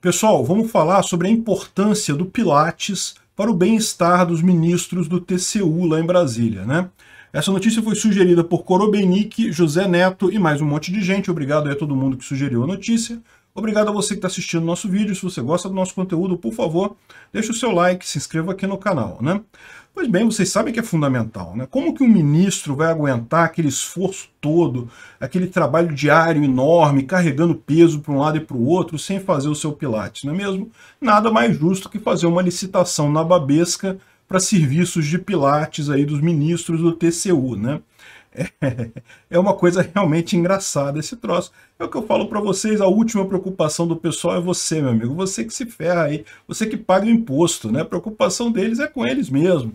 Pessoal, vamos falar sobre a importância do Pilates para o bem-estar dos ministros do TCU lá em Brasília, né? Essa notícia foi sugerida por Korobenik, José Neto e mais um monte de gente. Obrigado aí a todo mundo que sugeriu a notícia. Obrigado a você que está assistindo nosso vídeo. Se você gosta do nosso conteúdo, por favor, deixe o seu like, se inscreva aqui no canal, né? Pois bem, vocês sabem que é fundamental, né? Como que um ministro vai aguentar aquele esforço todo, aquele trabalho diário enorme, carregando peso para um lado e para o outro, sem fazer o seu pilates, não é mesmo? Nada mais justo que fazer uma licitação na babesca para serviços de pilates aí dos ministros do TCU, né? é uma coisa realmente engraçada esse troço. É o que eu falo para vocês, a última preocupação do pessoal é você, meu amigo. Você que se ferra aí, você que paga o imposto, né? A preocupação deles é com eles mesmo.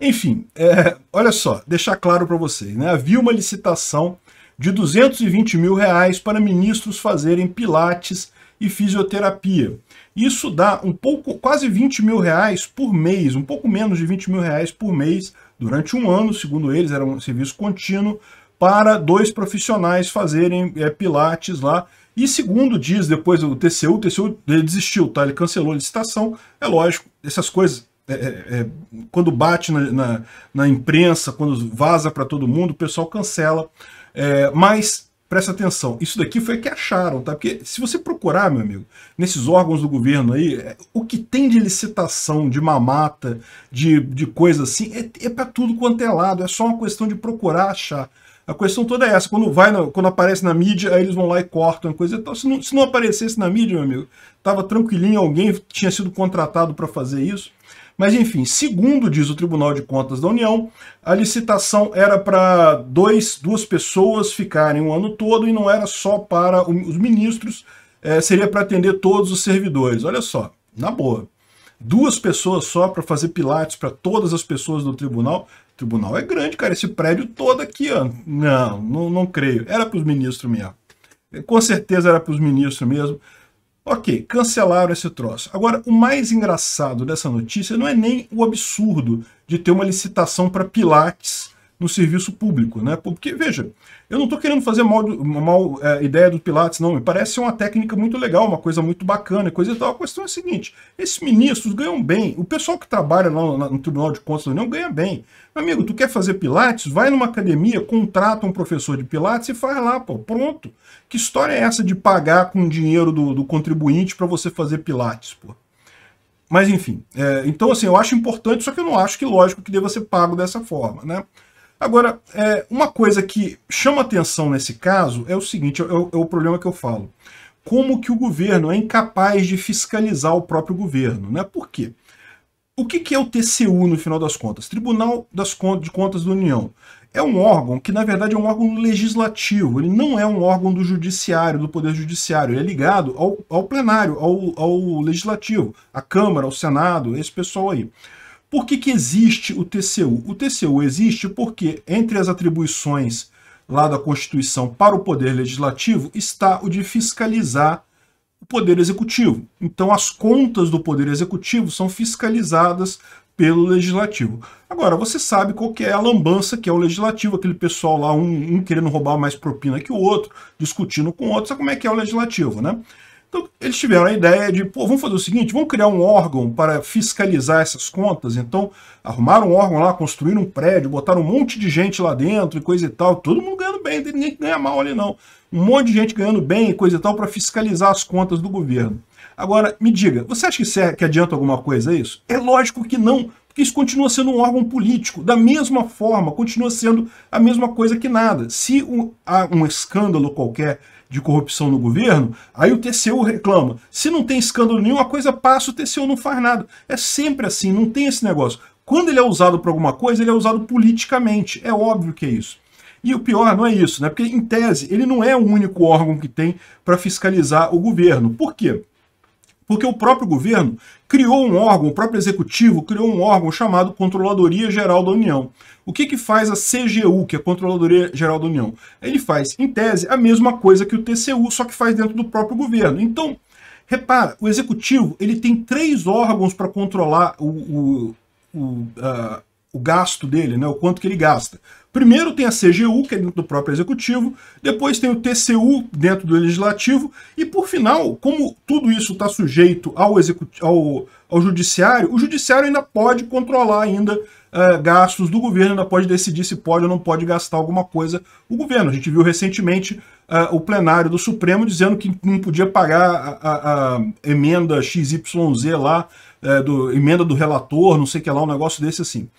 Enfim, é, olha só, deixar claro para vocês, né? Havia uma licitação de 220 mil reais para ministros fazerem pilates e fisioterapia. Isso dá um pouco, quase 20 mil reais por mês, um pouco menos de 20 mil reais por mês durante um ano, segundo eles, era um serviço contínuo, para dois profissionais fazerem é, pilates lá. E segundo diz depois o TCU, o TCU desistiu, tá? Ele cancelou a licitação. É lógico, essas coisas é, é, quando bate na, na, na, imprensa, quando vaza para todo mundo, o pessoal cancela. É, mas preste atenção, isso daqui foi o que acharam, tá? Porque se você procurar, meu amigo, nesses órgãos do governo aí, é, o que tem de licitação, de mamata, de, de coisa assim, é, é para tudo quanto é lado, é só uma questão de procurar achar. A questão toda é essa, quando vai, na, quando aparece na mídia, aí eles vão lá e cortam coisa e então, tal. Se não, se não aparecesse na mídia, meu amigo, tava tranquilinho, alguém tinha sido contratado para fazer isso, mas enfim, segundo diz o Tribunal de Contas da União, a licitação era para duas pessoas ficarem o ano todo e não era só para os ministros, é, seria para atender todos os servidores. Olha só, na boa. Duas pessoas só para fazer pilates para todas as pessoas do tribunal. O tribunal é grande, cara, esse prédio todo aqui, ó. Não, não, não creio. Era para os ministros mesmo. Com certeza era para os ministros mesmo. Ok, cancelaram esse troço. Agora, o mais engraçado dessa notícia não é nem o absurdo de ter uma licitação para Pilates no serviço público, né? Porque, veja, eu não estou querendo fazer mal, mal é, ideia do Pilates, não. Me parece ser uma técnica muito legal, uma coisa muito bacana, coisa e tal. A questão é a seguinte: esses ministros ganham bem. O pessoal que trabalha lá no, Tribunal de Contas da União ganha bem. Amigo, tu quer fazer Pilates? Vai numa academia, contrata um professor de Pilates e faz lá, pô, pronto. Que história é essa de pagar com o dinheiro do, do contribuinte para você fazer Pilates, pô? Mas enfim, é, então assim, eu acho importante, só que eu não acho que lógico que deva ser pago dessa forma, né? Agora, é, uma coisa que chama atenção nesse caso é o seguinte, é, é, é o problema que eu falo. Como que o governo é incapaz de fiscalizar o próprio governo, né? Por quê? O que, que é o TCU, no final das contas? Tribunal das Contas, de Contas da União. É um órgão que, na verdade, é um órgão legislativo, ele não é um órgão do judiciário, do poder judiciário, ele é ligado ao, ao plenário, ao, ao legislativo, à Câmara, ao Senado, esse pessoal aí. Por que, que existe o TCU? O TCU existe porque, entre as atribuições lá da Constituição para o Poder Legislativo, está o de fiscalizar o Poder Executivo. Então, as contas do Poder Executivo são fiscalizadas pelo Legislativo. Agora, você sabe qual que é a lambança que é o Legislativo, aquele pessoal lá, um, um querendo roubar mais propina que o outro, discutindo com o outro, sabe como é que é o Legislativo, né? Então, eles tiveram a ideia de, pô, vamos fazer o seguinte, vamos criar um órgão para fiscalizar essas contas. Então, arrumaram um órgão lá, construíram um prédio, botaram um monte de gente lá dentro e coisa e tal. Todo mundo ganhando bem, ninguém ganha mal ali não. Um monte de gente ganhando bem e coisa e tal para fiscalizar as contas do governo. Agora, me diga, você acha que, é que adianta alguma coisa isso? É lógico que não, porque isso continua sendo um órgão político, da mesma forma, continua sendo a mesma coisa que nada. Se um, há um escândalo qualquer de corrupção no governo, aí o TCU reclama. Se não tem escândalo nenhuma coisa passa, o TCU não faz nada. É sempre assim, não tem esse negócio. Quando ele é usado para alguma coisa, ele é usado politicamente. É óbvio que é isso. E o pior não é isso, né? Porque, em tese, ele não é o único órgão que tem para fiscalizar o governo. Por quê? Porque o próprio governo criou um órgão, o próprio executivo criou um órgão chamado Controladoria Geral da União. O que, que faz a CGU, que é a Controladoria Geral da União? Ele faz, em tese, a mesma coisa que o TCU, só que faz dentro do próprio governo. Então, repara, o executivo ele tem três órgãos para controlar o, o, o, ah, o gasto dele, né, o quanto que ele gasta. Primeiro tem a CGU, que é dentro do próprio executivo, depois tem o TCU dentro do legislativo, e por final, como tudo isso está sujeito ao, ao, ao judiciário, o judiciário ainda pode controlar ainda uh, gastos do governo, ainda pode decidir se pode ou não pode gastar alguma coisa o governo. A gente viu recentemente uh, o plenário do Supremo dizendo que não podia pagar a, a, a emenda XYZ lá, uh, do, emenda do relator, não sei o que lá, um negócio desse assim.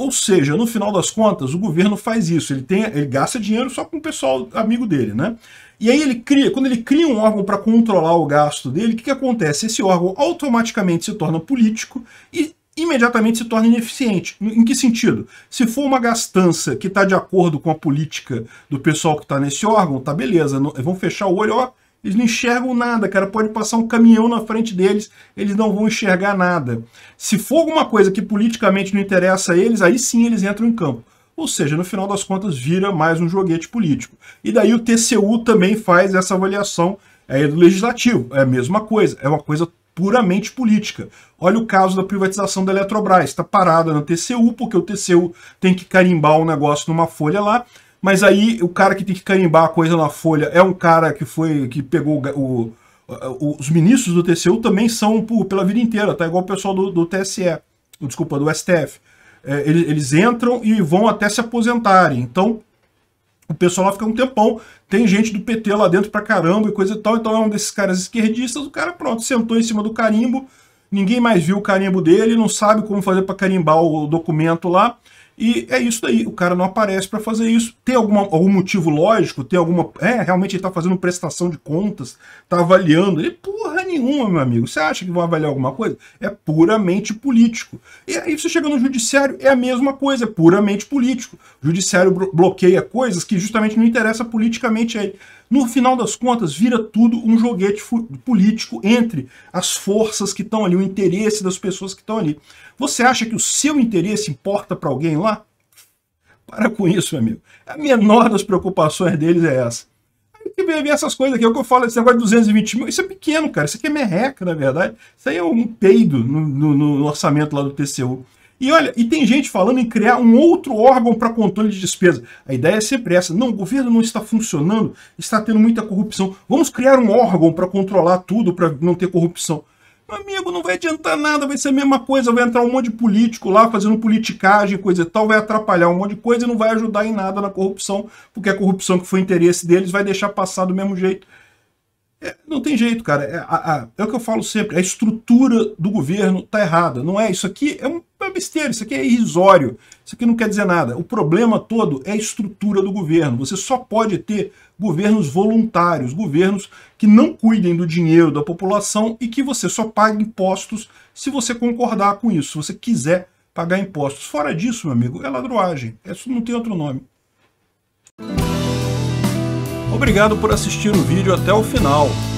Ou seja, no final das contas, o governo faz isso, ele, tem, ele gasta dinheiro só com o pessoal amigo dele, né? E aí ele cria, quando ele cria um órgão para controlar o gasto dele, o que, que acontece? Esse órgão automaticamente se torna político e imediatamente se torna ineficiente. Em que sentido? Se for uma gastança que está de acordo com a política do pessoal que está nesse órgão, tá beleza, vão fechar o olho, ó, eles não enxergam nada, cara. Pode passar um caminhão na frente deles, eles não vão enxergar nada. Se for alguma coisa que politicamente não interessa a eles, aí sim eles entram em campo. Ou seja, no final das contas, vira mais um joguete político. E daí o TCU também faz essa avaliação é, do legislativo. É a mesma coisa, é uma coisa puramente política. Olha o caso da privatização da Eletrobras, está parada no TCU, porque o TCU tem que carimbar o um negócio numa folha lá, mas aí o cara que tem que carimbar a coisa na folha é um cara que foi que pegou o, o, os ministros do TCU também são por, pela vida inteira, tá igual o pessoal do, do TSE, desculpa, do STF. É, eles, eles entram e vão até se aposentarem. Então, o pessoal lá fica um tempão, tem gente do PT lá dentro pra caramba e coisa e tal, então é um desses caras esquerdistas, o cara pronto, sentou em cima do carimbo, ninguém mais viu o carimbo dele, não sabe como fazer para carimbar o documento lá, e é isso daí, o cara não aparece para fazer isso. Tem alguma, algum motivo lógico? Tem alguma. É, realmente ele tá fazendo prestação de contas, tá avaliando. E, porra, nenhuma, meu amigo. Você acha que vão avaliar alguma coisa? É puramente político. E aí você chega no judiciário, é a mesma coisa, é puramente político. O judiciário bloqueia coisas que justamente não interessa politicamente aí. No final das contas, vira tudo um joguete político entre as forças que estão ali, o interesse das pessoas que estão ali. Você acha que o seu interesse importa para alguém lá? Para com isso, meu amigo. A menor das preocupações deles é essa que ver essas coisas aqui. É o que eu falo, esse negócio de 220 mil, isso é pequeno, cara. Isso aqui é merreca, na verdade. Isso aí é um peido no, no, no orçamento lá do TCU. E olha, e tem gente falando em criar um outro órgão para controle de despesa. A ideia é sempre essa. Não, o governo não está funcionando, está tendo muita corrupção. Vamos criar um órgão para controlar tudo, para não ter corrupção. Amigo, não vai adiantar nada, vai ser a mesma coisa, vai entrar um monte de político lá fazendo politicagem, coisa e tal, vai atrapalhar um monte de coisa e não vai ajudar em nada na corrupção, porque a corrupção que foi interesse deles vai deixar passar do mesmo jeito. É, não tem jeito, cara. É, a, a, é, o que eu falo sempre, a estrutura do governo tá errada. Não é isso aqui, é um, besteira, isso aqui é irrisório, isso aqui não quer dizer nada. O problema todo é a estrutura do governo. Você só pode ter governos voluntários, governos que não cuidem do dinheiro da população e que você só pague impostos se você concordar com isso, se você quiser pagar impostos. Fora disso, meu amigo, é ladroagem. É isso não tem outro nome. Obrigado por assistir o vídeo até o final.